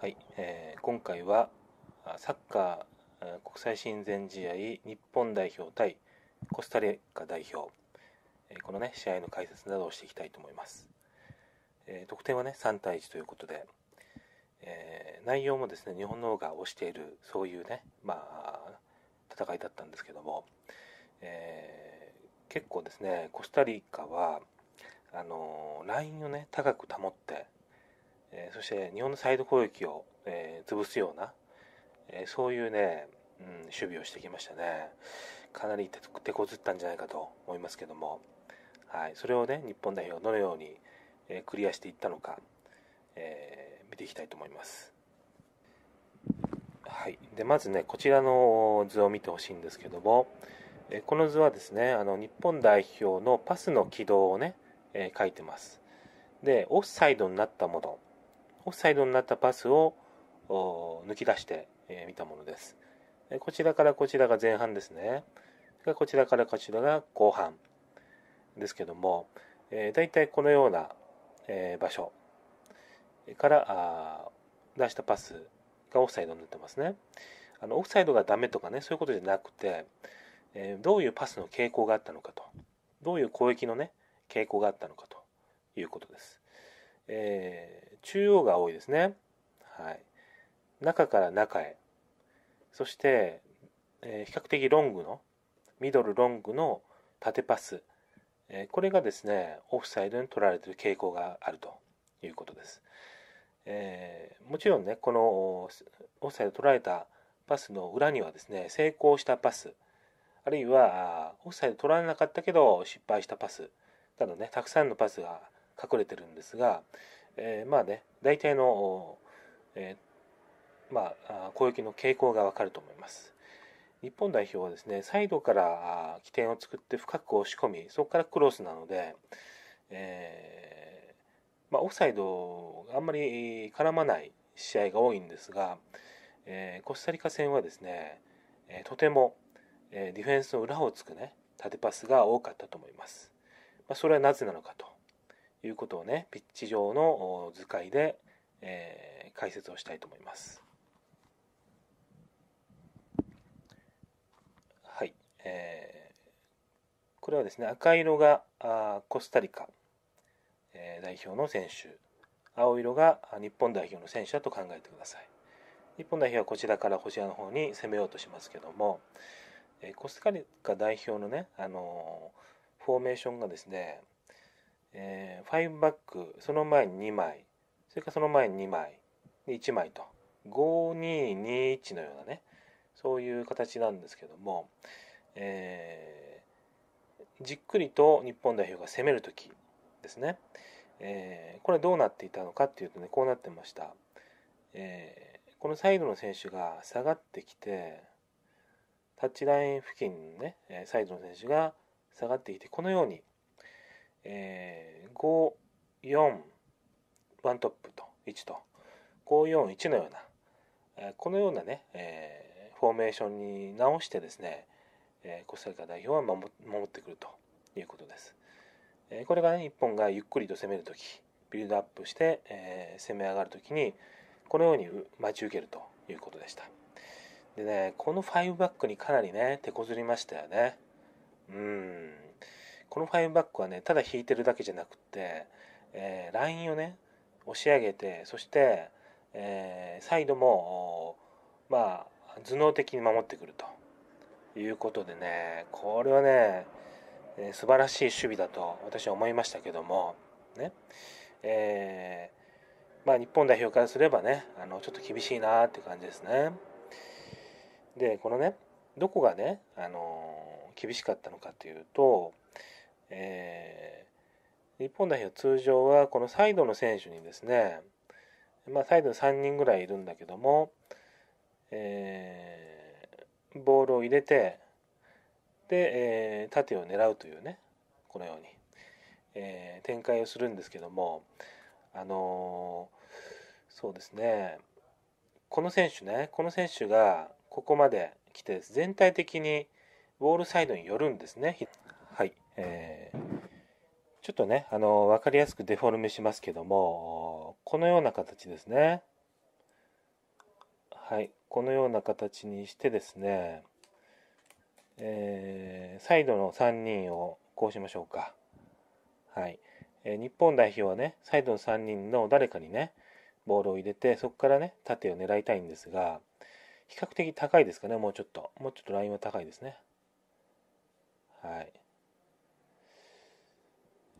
はい、えー、今回はサッカー国際親善試合日本代表対コスタリカ代表、えー、このね試合の解説などをしていきたいと思います、えー、得点はね3対1ということで、えー、内容もですね日本の方が推しているそういうねまあ戦いだったんですけども、えー、結構ですねコスタリカはあのー、ラインをね高く保ってえー、そして日本のサイド攻撃を、えー、潰すような、えー、そういうね、うん、守備をしてきましたね。かなり手こずったんじゃないかと思いますけども、はい、それをね、日本代表がどのように、えクリアしていったのか、え見ていきたいと思います。はい、でまずね、こちらの図を見てほしいんですけども、えこの図はですね、あの日本代表のパスの軌道をね、え書いてます。で、オフサイドになったもの、オフサイドになったパスを抜き出してみ、えたものです。こちらからこちらが前半ですね。こちらからこちらが後半ですけども、えい大体このような、え場所から出したパスがオフサイドになってますね。あのオフサイドがダメとかね、そういうことじゃなくて、えどういうパスの傾向があったのかと、どういう攻撃のね、傾向があったのかということです。え中央が多いですね。はい。中から中へ。そして、えー、比較的ロングの、ミドルロングの縦パス。えー、これがですね、オフサイドに取られている傾向があるということです。えー、もちろんね、このオフサイド取られたパスの裏にはですね、成功したパス、あるいはオフサイド取られなかったけど失敗したパスなどね、たくさんのパスが隠れてるんですが、えー、まあね大体の、えー、まあ、攻撃の傾向がわかると思います。日本代表はですねサイドから起点を作って深く押し込みそこからクロスなので、えー、まあ、オフサイドがあんまり絡まない試合が多いんですが、えー、コスタリカ戦はですね、えとても、えディフェンスの裏をつくね縦パスが多かったと思います。まあ、それはなぜなのかということをねピッチ上の図解で、えー、解説をしたいと思います。はい、えー、これはですね赤色があコスタリカ、えー、代表の選手青色が日本代表の選手だと考えてください。日本代表はこちらからこちらの方に攻めようとしますけども、えー、コスタリカ代表のね、あのー、フォーメーションがですねえー、5バックその前に2枚それからその前に2枚で1枚と5221のようなねそういう形なんですけども、えー、じっくりと日本代表が攻める時ですね、えー、これどうなっていたのかっていうとねこうなってました、えー、このサイドの選手が下がってきてタッチライン付近ねサイドの選手が下がってきてこのようにえー、54ワトップと1と541のような、えこのようなね、えー、フォーメーションに直してですね、えコスタリカ代表は守ってくるということです。えこれがね日本がゆっくりと攻める時ビルドアップして、えー、攻め上がる時にこのように待ち受けるということでしたでねこの5バックにかなりね手こずりましたよねうんこの5バックはね、ただ引いてるだけじゃなくて、えー、ラインをね、押し上げて、そして、えー、サイドも、まあ、頭脳的に守ってくるということでね、これはね、えー、素晴らしい守備だと私は思いましたけども、ね、えー、まあ、日本代表からすればね、あのちょっと厳しいなって感じですね。で、このね、どこがね、あの厳しかったのかというと、えー、日本代表通常はこのサイドの選手にですね、まあ、サイドに3人ぐらいいるんだけども、えー、ボールを入れてで、えー、縦を狙うというねこのように、えー、展開をするんですけどもあのー、そうですねこの選手ねこの選手がここまで来て全体的にボールサイドに寄るんですね。えー、ちょっとねあの分かりやすくデフォルメしますけどもこのような形ですねはいこのような形にしてですね、えー、サイドの3人をこうしましょうかはい、えー、日本代表はねサイドの3人の誰かにねボールを入れてそこからね縦を狙いたいんですが比較的高いですかねもうちょっともうちょっとラインは高いですねはい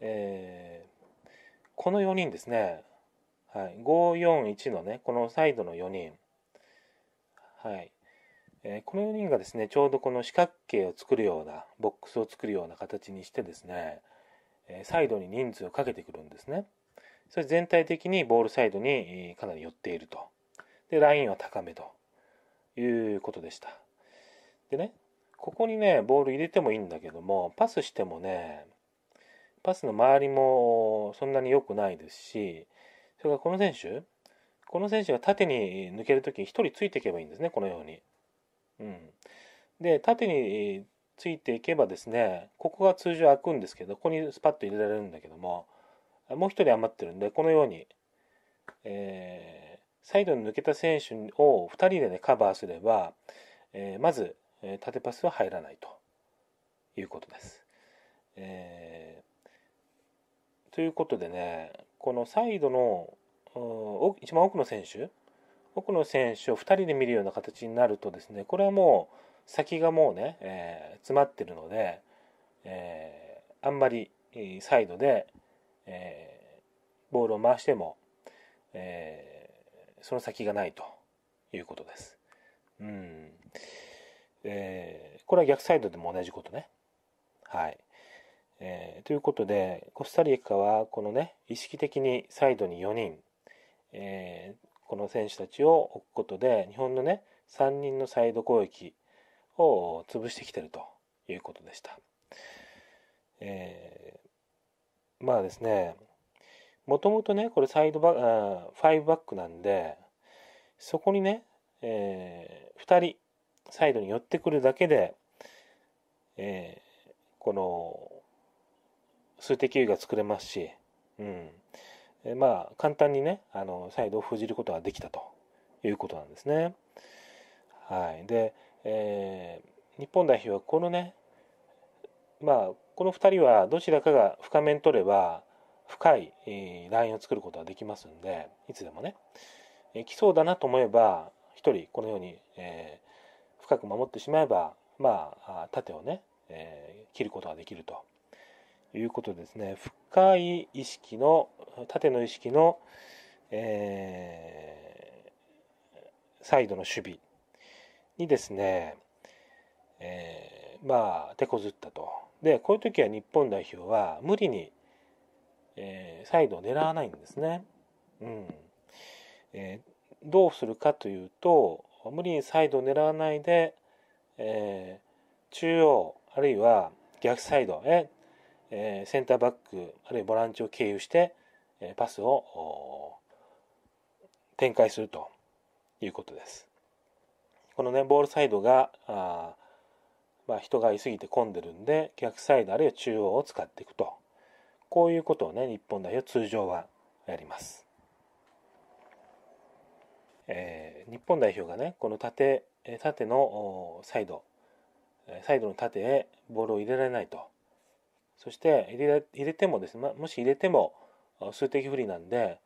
えー、この4人ですね、はい、541のねこのサイドの4人、はいえー、この4人がですねちょうどこの四角形を作るようなボックスを作るような形にしてですね、えサイドに人数をかけてくるんですねそれ全体的にボールサイドにかなり寄っているとでラインは高めということでしたでねここにねボール入れてもいいんだけどもパスしてもねパスの周りもそんなに良くないですし、それからこの選手、この選手が縦に抜けるとき、1人ついていけばいいんですね、このように。うん、で、縦についていけばですね、ここが通常開くんですけど、ここにスパッと入れられるんだけども、もう1人余ってるんで、このように、えー、サイドに抜けた選手を2人でね、カバーすれば、えー、まず、え縦パスは入らないということです。えーということでね、このサイドの一番奥の選手、奥の選手を2人で見るような形になるとですね、これはもう先がもうね、えー、詰まってるので、えー、あんまりサイドで、えー、ボールを回しても、えその先がないということです。うん。えこれは逆サイドでも同じことね。はい。えー、ということで、コスタリカはこのね、意識的にサイドに4人、えー、この選手たちを置くことで、日本のね、3人のサイド攻撃を潰してきてるということでした。えー、まあですね、もともとね、これサイドバック、ブバックなんで、そこにね、えー、2人、サイドに寄ってくるだけで、えー、この数的優位が作れますし、うん、えまあ簡単にねあのサイドを封じることができたということなんですね。はい、で、えー、日本代表はこのねまあこの2人はどちらかが深に取れば深い、えー、ラインを作ることができますんでいつでもね、えー、来そうだなと思えば1人このように、えー、深く守ってしまえばまあ縦をね、えー、切ることができると。いうことですね深い意識の縦の意識の、えー、サイドの守備にですね、えー、まあ手こずったとでこういう時は日本代表は無理に、えー、サイドを狙わないんですね、うんえー、どうするかというと無理にサイドを狙わないで、えー、中央あるいは逆サイドへえセンターバックあるいはボランチを経由して、えパスを展開するということです。このねボールサイドがあ、まあ、人がいすぎて混んでるんで逆サイドあるいは中央を使っていくとこういうことをね日本代表通常はやります。えー、日本代表がねこの縦縦のサイドサイドの縦へボールを入れられないとそして入れ入れてもですね、ま、もし入れても数的不利なんで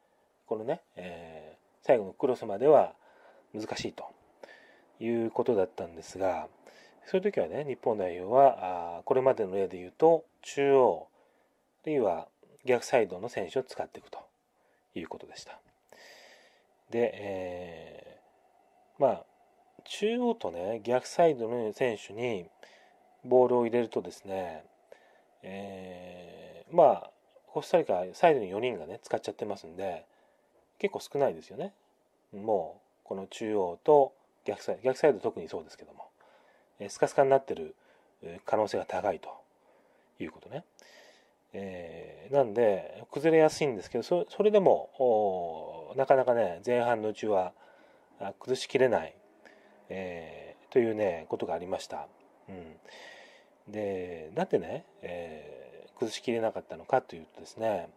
このね、えー、最後のクロスまでは難しいということだったんですがそういう時はね日本代表はあこれまでの例で言うと中央あるいは逆サイドの選手を使っていくということでした。で、えー、まあ中央とね逆サイドの選手にボールを入れるとですねえー、まあコスタリカサイドに4人がね使っちゃってますんで結構少ないですよねもうこの中央と逆サイド逆サイド特にそうですけども、えー、スカスカになってる可能性が高いということね、えー、なんで崩れやすいんですけどそれでもなかなかね前半のうちは崩しきれない、えー、というねことがありました、うん、でなぜね、えー、崩しきれなかったのかというとですね、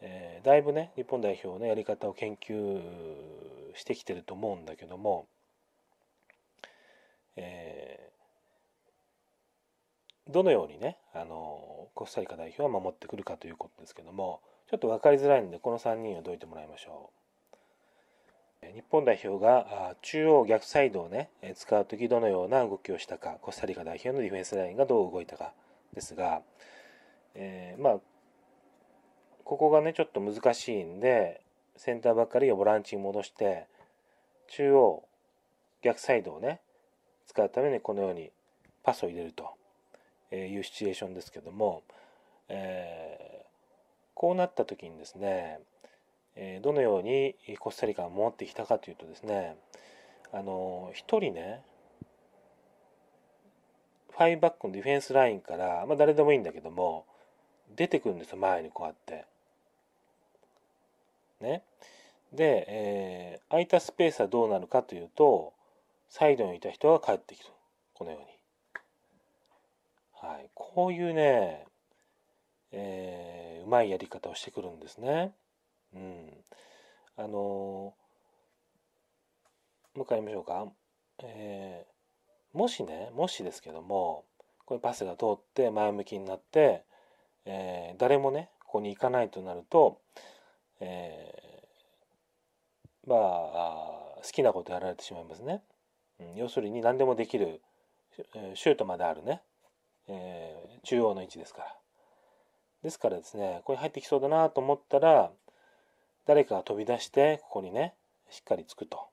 えー、だいぶね日本代表のやり方を研究してきてると思うんだけども、えー、どのようにねあのコスタリカ代表は守ってくるかということですけどもちょっと分かりづらいんでこの3人をどいてもらいましょう。日本代表が中央逆サイドをね使う時どのような動きをしたかコスタリカ代表のディフェンスラインがどう動いたかですが、えー、まあここがねちょっと難しいんでセンターばっかりをボランチに戻して中央逆サイドをね使うためにこのようにパスを入れるというシチュエーションですけども、えー、こうなった時にですねえどのようにコスタリカが守ってきたかというとですねあの1人ねファイバックのディフェンスラインから、まあ、誰でもいいんだけども出てくるんですよ前にこうやって。ね、で、えー、空いたスペースはどうなるかというとサイドにいた人が帰ってきるこのように。はい、こういうね、えー、うまいやり方をしてくるんですね。うん、あの向かいましょうか、えー、もしねもしですけどもこれパスが通って前向きになって、えー、誰もねここに行かないとなると、えー、まあ好きなことやられてしまいますね、うん、要するに何でもできるシュートまであるね、えー、中央の位置ですからですからですねこれ入ってきそうだなと思ったら誰かが飛び出してここにねしっかりつくと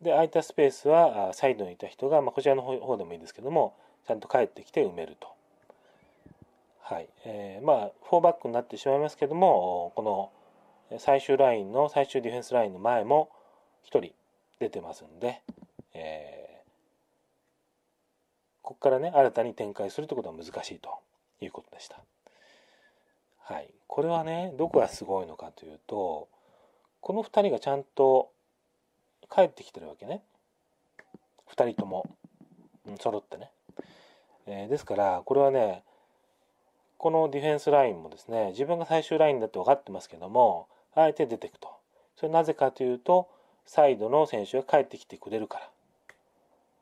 で空いたスペースはサイドにいた人が、まあ、こちらの方でもいいですけどもちゃんと帰ってきて埋めるとはいえー、まあ4バックになってしまいますけどもこの最終ラインの最終ディフェンスラインの前も1人出てますんで、えー、ここからね新たに展開するってことは難しいということでした。はい、これはねどこがすごいのかというとこの2人がちゃんと帰ってきてるわけね2人とも、うん、揃ってね、えー、ですからこれはねこのディフェンスラインもですね自分が最終ラインだって分かってますけどもあえて出てくとそれなぜかというとサイドの選手が帰ってきてくれるか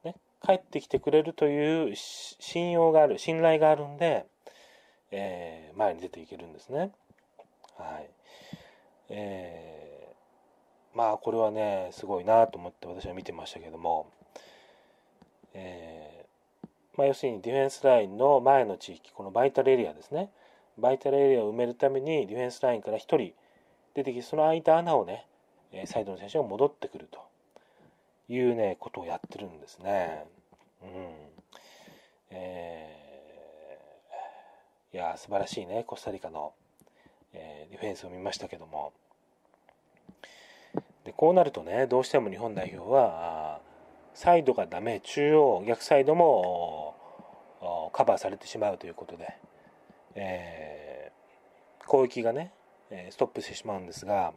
ら、ね、帰ってきてくれるという信用がある信頼があるんでえー、前に出ていけるんですね。はい。えー、まあこれはね、すごいなと思って私は見てましたけども、えー、まあ、要するにディフェンスラインの前の地域、このバイタルエリアですね。バイタルエリアを埋めるためにディフェンスラインから1人出てきて、その空いた穴をね、サイドの選手が戻ってくるというね、ことをやってるんですね。うん。えーいや素晴らしいね、コスタリカの、えー、ディフェンスを見ましたけども。でこうなるとね、どうしても日本代表は、サイドがダメ、中央、逆サイドもカバーされてしまうということで、えー、攻撃がね、ストップしてしまうんですが、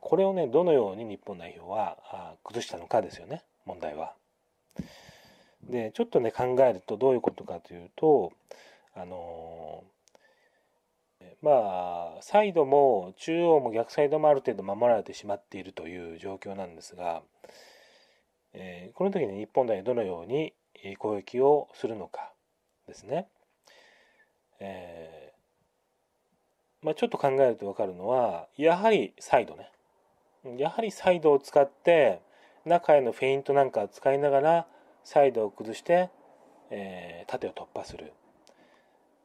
これをね、どのように日本代表は崩したのかですよね、問題は。で、ちょっとね、考えるとどういうことかというと、あのまあサイドも中央も逆サイドもある程度守られてしまっているという状況なんですが、えー、この時に日本代どのように攻撃をするのかですね。えー、まあ、ちょっと考えると分かるのはやはりサイドねやはりサイドを使って中へのフェイントなんかを使いながらサイドを崩して、えー、縦を突破する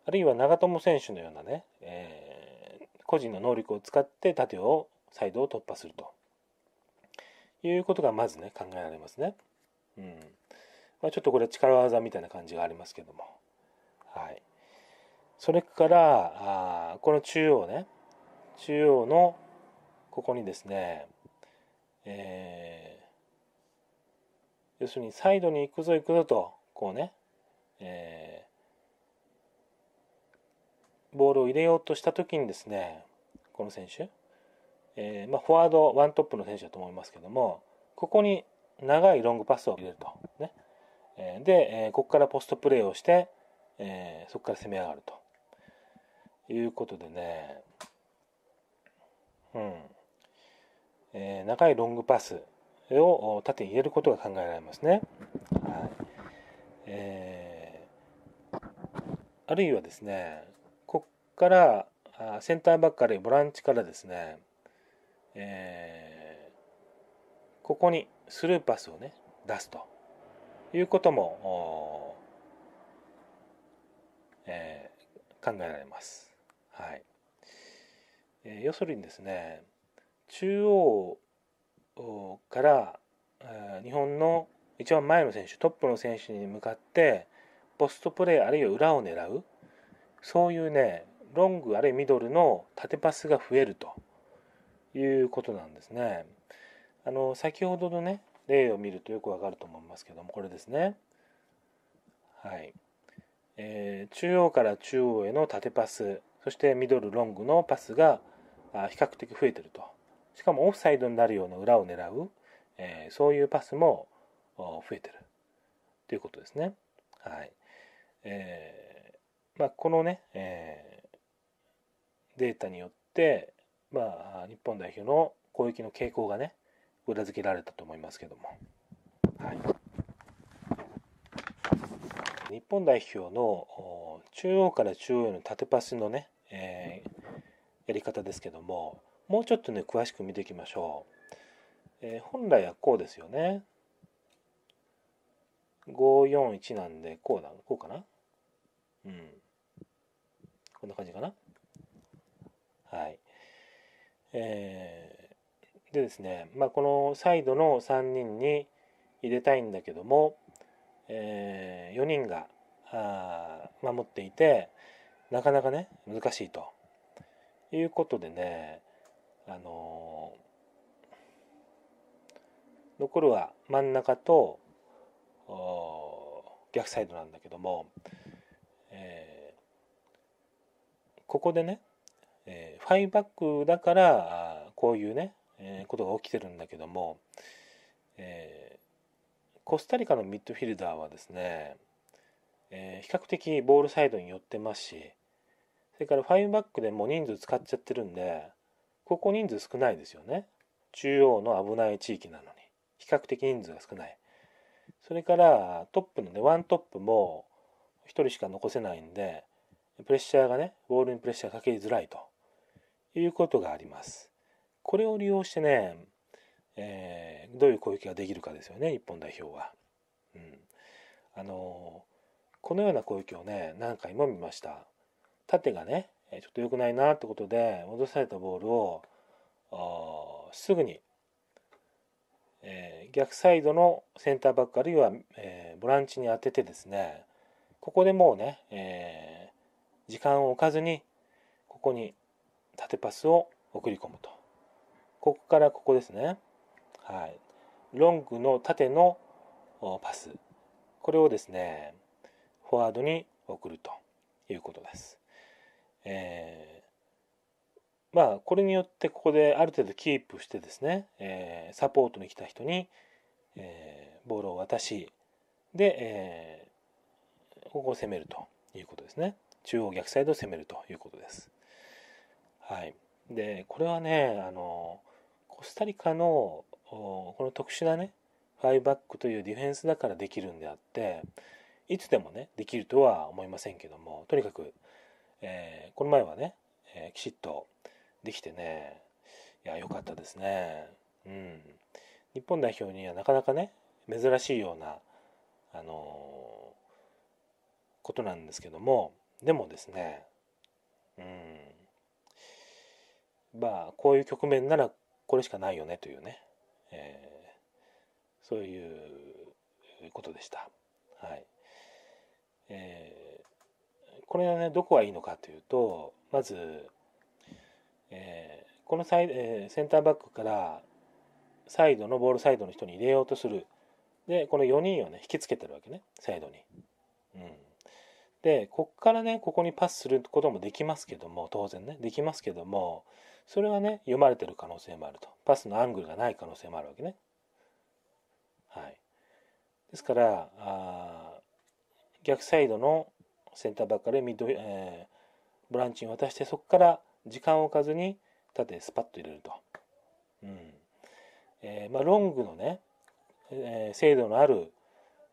あるいは長友選手のようなね、えー、個人の能力を使って縦をサイドを突破するということがまずね考えられますね。うんまあ、ちょっとこれは力技みたいな感じがありますけども、はい、それからあこの中央ね中央のここにですね、えー、要するにサイドに行くぞ行くぞとこうね、えーボールを入れようとした時にですねこの選手、えー、まあ、フォワードワントップの選手だと思いますけどもここに長いロングパスを入れると、ねえー、で、えここからポストプレーをして、えそこから攻め上がるということでね、うんえ長いロングパスを縦に入れることが考えられますね。はいえー、あるいはですねからセンターバックかはボランチからですね、えー、ここにスルーパスをね出すということも、えー、考えられます。はいえー、要するにですね中央から、えー、日本の一番前の選手トップの選手に向かってポストプレーあるいは裏を狙うそういうねロングあるいはミドルの縦パスが増えるということなんですね。あの先ほどのね例を見るとよくわかると思いますけどもこれですね。はいえー、中央から中央への縦パスそしてミドルロングのパスが比較的増えてるとしかもオフサイドになるような裏を狙う、えー、そういうパスも増えてるということですね。はいえーまあ、このね、えーデータによって、まあ、日本代表の攻撃の傾向がね裏付けられたと思いますけども、はい、日本代表の中央から中央への縦パスのね、えー、やり方ですけどももうちょっとね詳しく見ていきましょう、えー、本来はこうですよね541なんでこうだこうかなうんこんな感じかなはい。えー、でですね、まあ、このサイドの3人に入れたいんだけども、えー、4人があ守っていてなかなかね難しいということでね、あのー、残るは真ん中と逆サイドなんだけども、えー、ここでねえファイバックだからこういうね、えことが起きてるんだけども、えコスタリカのミッドフィルダーはですね、え比較的ボールサイドに寄ってますしそれからファイバックでもう人数使っちゃってるんでここ人数少ないですよね中央の危ない地域なのに比較的人数が少ないそれからトップのねワントップも1人しか残せないんでプレッシャーがねボールにプレッシャーかけづらいということがあります。これを利用してね、えー、どういう攻撃ができるかですよね、日本代表は。うん、あのこのような攻撃をね、何回も見ました。縦がね、ちょっと良くないなってことで、戻されたボールを、すぐに、えー、逆サイドのセンターバックあるいは、えー、ボランチに当ててですね、ここでもうね、えー、時間を置かずに、ここに縦パスを送り込むとここからここですねはいロングの縦のパスこれをですねフォワードに送るということです、えー、まあこれによってここである程度キープしてですね、えー、サポートに来た人に、えー、ボールを渡しで、えー、ここを攻めるということですね中央逆サイドを攻めるということですはい、でこれはねあのコスタリカのこの特殊なね5バックというディフェンスだからできるんであっていつでもねできるとは思いませんけどもとにかく、えー、この前はね、えー、きちっとできてねいや良かったですね。うん、日本代表にはなかなかね珍しいような、あのー、ことなんですけどもでもですね、うん、まあこういう局面ならこれしかないよねというね、えー、そういうことでした。はいえー、これはねどこがいいのかというとまず、えー、このサイ、えー、センターバックからサイドのボールサイドの人に入れようとするでこの4人をね引きつけてるわけねサイドに。うん、でこっからねここにパスすることもできますけども当然ねできますけどもそれはね読まれてる可能性もあるとパスのアングルがない可能性もあるわけね。はい、ですからあ逆サイドのセンターバックでミッド、えー、ボランチに渡してそこから時間を置かずに縦スパッと入れると。うんえー、まあ、ロングのね、えー、精度のある、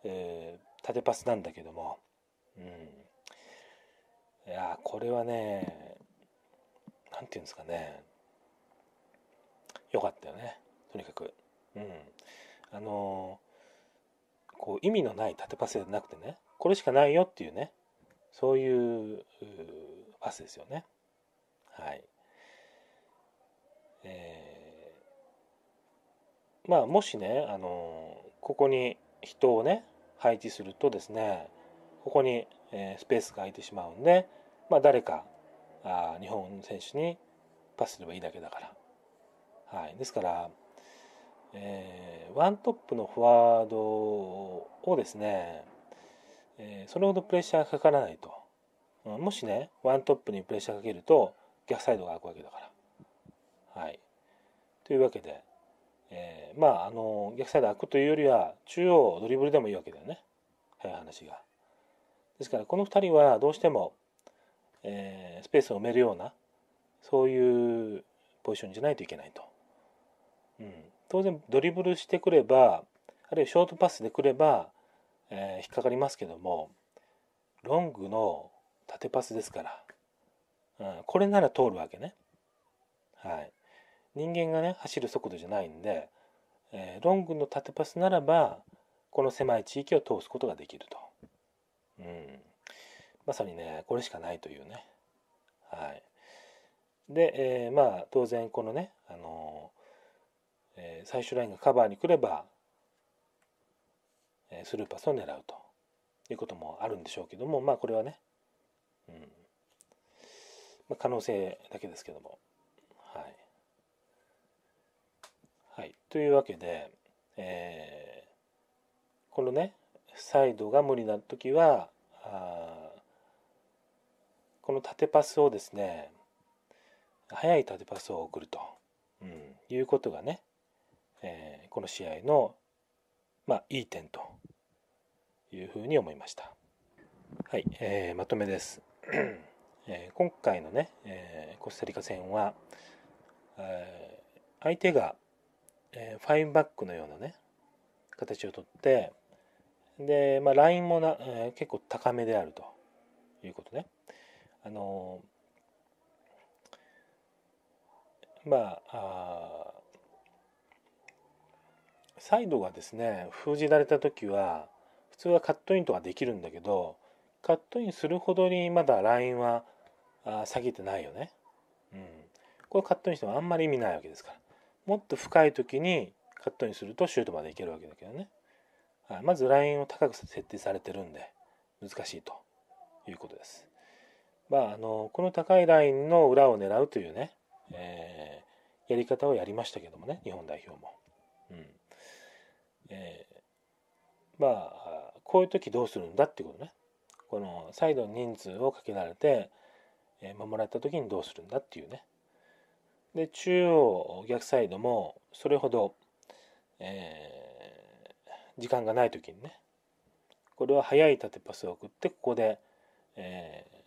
えー、縦パスなんだけども、うん、いやこれはねんていうんですかねよかったよねとにかくうんあのー、こう意味のない縦パスじゃなくてねこれしかないよっていうねそういうパスですよねはいえー、まあもしねあのー、ここに人をね配置するとですねここに、えー、スペースが空いてしまうんで、まあ、誰かあ日本の選手にパスすればいいだけだから、はい、ですから、えー、ワントップのフォワードをですね、えー、それほどプレッシャーかからないと、うん、もしねワントップにプレッシャーかけると逆サイドが開くわけだから。はい、というわけで、えー、まああの逆サイド開くというよりは中央ドリブルでもいいわけだよね早い話が。ですからこの2人はどうしてもえー、スペースを埋めるようなそういうポジションじゃないといけないと、うん、当然ドリブルしてくればあるいはショートパスでくれば、えー、引っかかりますけどもロングの縦パスですから、うん、これなら通るわけね。はい、人間がね走る速度じゃないんで、えー、ロングの縦パスならばこの狭い地域を通すことができると。うんまさにねこれしかないというねはいで、えー、まあ当然このね、あのえー、最終ラインがカバーに来れば、えー、スルーパスを狙うということもあるんでしょうけどもまあこれはね、うんまあ、可能性だけですけどもはい、はい、というわけで、えー、このねサイドが無理な時はあこの縦パスをですね早い縦パスを送ると、うん、いうことがね、えー、この試合の、まあ、いい点というふうに思いました。はい、えー、まとめです。えー、今回のね、えー、コスタリカ戦は、えー、相手が、えー、ファインバックのようなね形をとってで、まあ、ラインもな、えー、結構高めであるということね。あのまあサイドがですね封じられた時は普通はカットインとかできるんだけどカットインするほどにまだラインは下げてないよね。うん、これカットインしてもあんまり意味ないわけですからもっと深い時にカットインするとシュートまでいけるわけだけどね、はい、まずラインを高く設定されてるんで難しいということです。まあ、あのこの高いラインの裏を狙うというね、えー、やり方をやりましたけどもね日本代表も。うんえー、まあこういう時どうするんだってことねこのサイドの人数をかけられて、えー、守られた時にどうするんだっていうね。で中央逆サイドもそれほど、えー、時間がない時にねこれは速い縦パスを送ってここで、えー、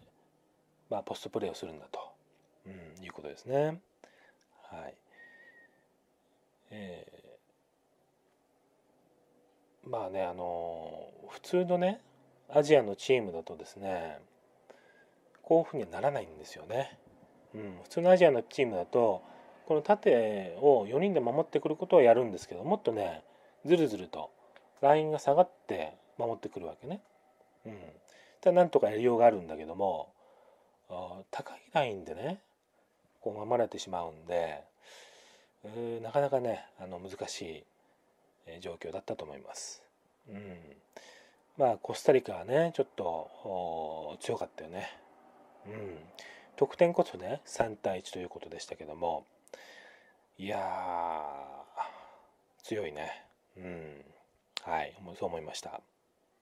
まあ、ポストプレーをするんだと、うん、いうことですね。はいえー、まあねあの普通のねアジアのチームだとですねこういうふうにはならないんですよね。うん、普通のアジアのチームだとこの縦を4人で守ってくることはやるんですけどもっとねずるずるとラインが下がって守ってくるわけね。うん、ただなんとかやりようがあるんだけども高いラインでねこう守られてしまうんで、えー、なかなかねあの難しい状況だったと思います。うん、まあコスタリカはねちょっと強かったよね。うん、得点こそね3対1ということでしたけどもいやー強いね。うん、はいそう思いました。